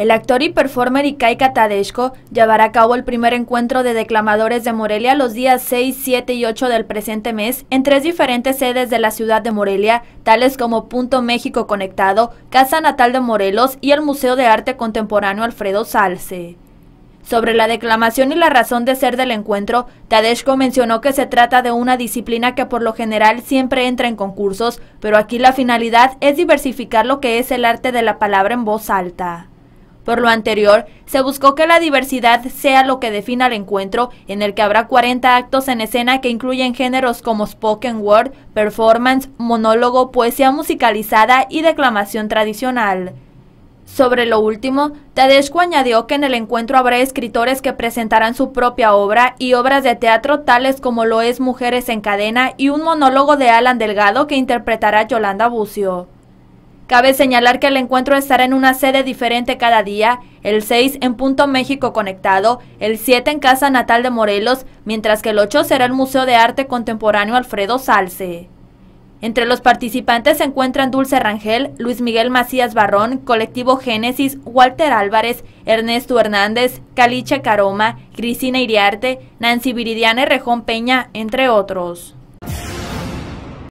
El actor y performer Ikai Tadesco llevará a cabo el primer encuentro de declamadores de Morelia los días 6, 7 y 8 del presente mes en tres diferentes sedes de la ciudad de Morelia, tales como Punto México Conectado, Casa Natal de Morelos y el Museo de Arte Contemporáneo Alfredo Salce. Sobre la declamación y la razón de ser del encuentro, Tadesco mencionó que se trata de una disciplina que por lo general siempre entra en concursos, pero aquí la finalidad es diversificar lo que es el arte de la palabra en voz alta. Por lo anterior, se buscó que la diversidad sea lo que defina el encuentro, en el que habrá 40 actos en escena que incluyen géneros como spoken word, performance, monólogo, poesía musicalizada y declamación tradicional. Sobre lo último, Tadesco añadió que en el encuentro habrá escritores que presentarán su propia obra y obras de teatro tales como lo es Mujeres en Cadena y un monólogo de Alan Delgado que interpretará Yolanda Bucio. Cabe señalar que el encuentro estará en una sede diferente cada día, el 6 en Punto México Conectado, el 7 en Casa Natal de Morelos, mientras que el 8 será el Museo de Arte Contemporáneo Alfredo Salce. Entre los participantes se encuentran Dulce Rangel, Luis Miguel Macías Barrón, Colectivo Génesis, Walter Álvarez, Ernesto Hernández, Caliche Caroma, Cristina Iriarte, Nancy Viridiana Rejón Peña, entre otros.